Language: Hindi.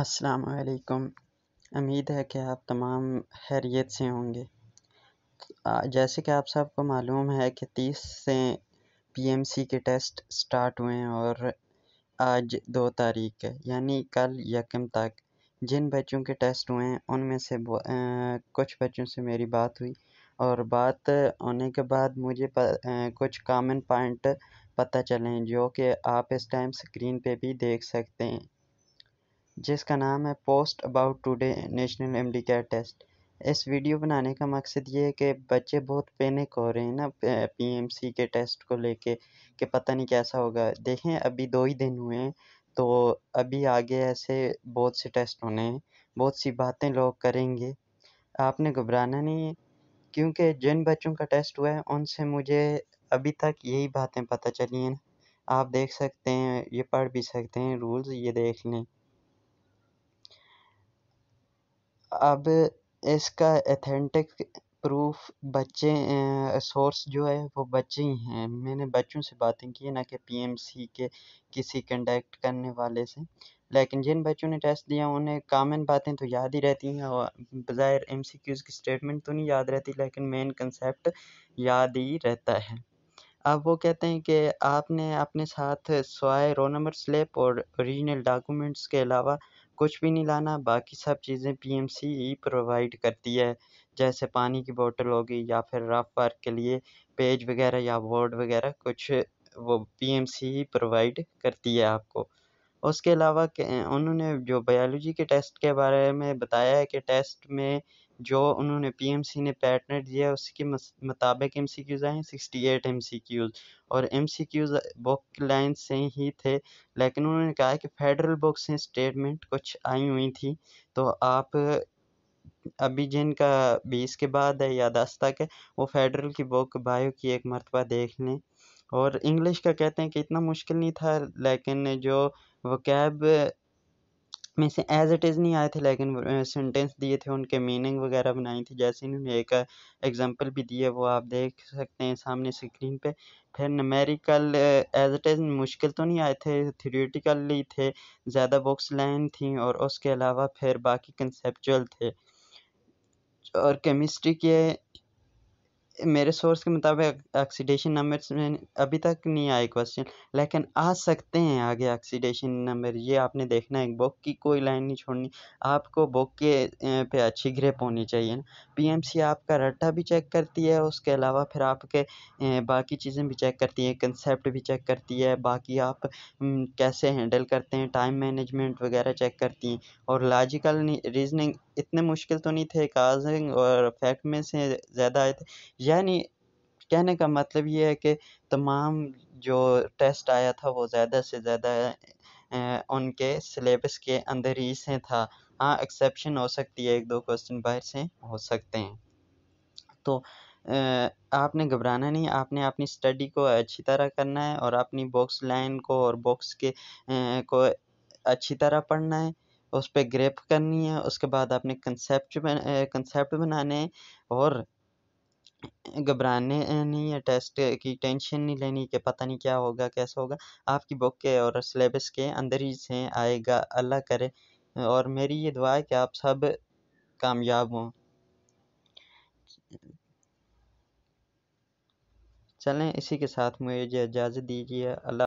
अस्सलाम वालेकुम उम्मीद है कि आप तमाम खैरियत से होंगे जैसे कि आप सबको मालूम है कि तीस से पीएमसी के टेस्ट स्टार्ट हुए हैं और आज दो तारीख है यानी कल यकम तक जिन बच्चों के टेस्ट हुए हैं उनमें से आ, कुछ बच्चों से मेरी बात हुई और बात होने के बाद मुझे प, आ, कुछ कॉमन पॉइंट पता चले जो कि आप इस टाइम स्क्रीन पे भी देख सकते हैं जिसका नाम है post about today national M D care test इस वीडियो बनाने का मकसद ये है कि बच्चे बहुत पेनिक हो रहे हैं ना पी एम सी के टेस्ट को लेके कि पता नहीं कैसा होगा देखें अभी दो ही दिन हुए हैं तो अभी आगे ऐसे बहुत से टेस्ट होने हैं बहुत सी बातें लोग करेंगे आपने घबराना नहीं है क्योंकि जिन बच्चों का टेस्ट हुआ है उनसे मुझे अभी तक यही बातें पता चली हैं आप देख सकते हैं ये पढ़ भी सकते हैं रूल्स ये देख लें अब इसका एथेंटिक प्रूफ़ बच्चे सोर्स जो है वो बच्चे ही हैं मैंने बच्चों से बातें की है ना कि पी एम सी के किसी कंडक्ट करने वाले से लेकिन जिन बच्चों ने टेस्ट दिया उन्हें कामन बातें तो याद ही रहती हैं और बज़ाहिर एम सी क्यूज़ की स्टेटमेंट तो नहीं याद रहती लेकिन मेन कंसेप्ट याद ही रहता है अब वो कहते हैं कि आपने अपने साथ सवाए रो नंबर स्लिप और ओरिजिनल डॉक्यूमेंट्स के अलावा कुछ भी नहीं लाना बाकी सब चीज़ें पी एम सी ही प्रोवाइड करती है जैसे पानी की बोतल होगी या फिर रफ वर्क के लिए पेज वगैरह या बोर्ड वगैरह कुछ वो पी एम सी ही प्रोवाइड करती है आपको उसके अलावा उन्होंने जो बायोलॉजी के टेस्ट के बारे में बताया है कि टेस्ट में जो उन्होंने पी एम सी ने पैटर्न दिया है उसके मुताबिक एम सी क्यूज़ आए हैं sixty eight M C Qs और M C Qs book line से ही थे लेकिन उन्होंने कहा कि फेडरल बुक से स्टेटमेंट कुछ आई हुई थी तो आप अभी जिनका बीस के बाद है या दस तक है वो फेडरल की बुक बायो की एक मरतबा देख लें और इंग्लिश का कहते हैं कि इतना मुश्किल नहीं था लेकिन जो कैब में से एज़ इट इज़ नहीं आए थे लेकिन सेंटेंस दिए थे उनके मीनिंग वगैरह बनाई थी जैसे इन्होंने एक एग्ज़ाम्पल भी दिए वो आप देख सकते हैं सामने स्क्रीन पे फिर नमेरिकल एज़ इट इज़ मुश्किल तो नहीं आए थे थियोरेटिकली थे ज़्यादा बुक्स लाइन थी और उसके अलावा फिर बाकी कंसेपचुअल थे और केमिस्ट्री के मेरे सोर्स के मुताबिक ऑक्सीडेशन नंबर में अभी तक नहीं आए क्वेश्चन लेकिन आ सकते हैं आगे ऑक्सीडेशन नंबर ये आपने देखना है बुक की कोई लाइन नहीं छोड़नी आपको बुक के पे अच्छी ग्रिप होनी चाहिए ना पीएमसी आपका रट्टा भी चेक करती है उसके अलावा फिर आपके बाकी चीज़ें भी चेक करती हैं कंसेप्ट भी चेक करती है बाकी आप कैसे हैंडल करते हैं टाइम मैनेजमेंट वगैरह चेक करती हैं और लॉजिकल रीजनिंग इतने मुश्किल तो नहीं थे काजिंग और फैक्ट में से ज़्यादा आए थे यानी कहने का मतलब ये है कि तमाम जो टेस्ट आया था वो ज़्यादा से ज़्यादा उनके सिलेबस के अंदर ही से था हाँ एक्सेप्शन हो सकती है एक दो क्वेश्चन बाहर से हो सकते हैं तो आपने घबराना नहीं आपने अपनी स्टडी को अच्छी तरह करना है और अपनी बॉक्स लाइन को और बॉक्स के को अच्छी तरह पढ़ना है उस पर ग्रेप करनी है उसके बाद अपने कंसेप्ट कंसेप्ट बनाने हैं और घबराने नहीं है टेस्ट की टेंशन नहीं लेनी कि पता नहीं क्या होगा कैसा होगा आपकी बुक के और सिलेबस के अंदर ही से आएगा अल्लाह करे और मेरी ये दुआ है कि आप सब कामयाब हों चलें इसी के साथ मुझे इजाज़त दीजिए अल्लाह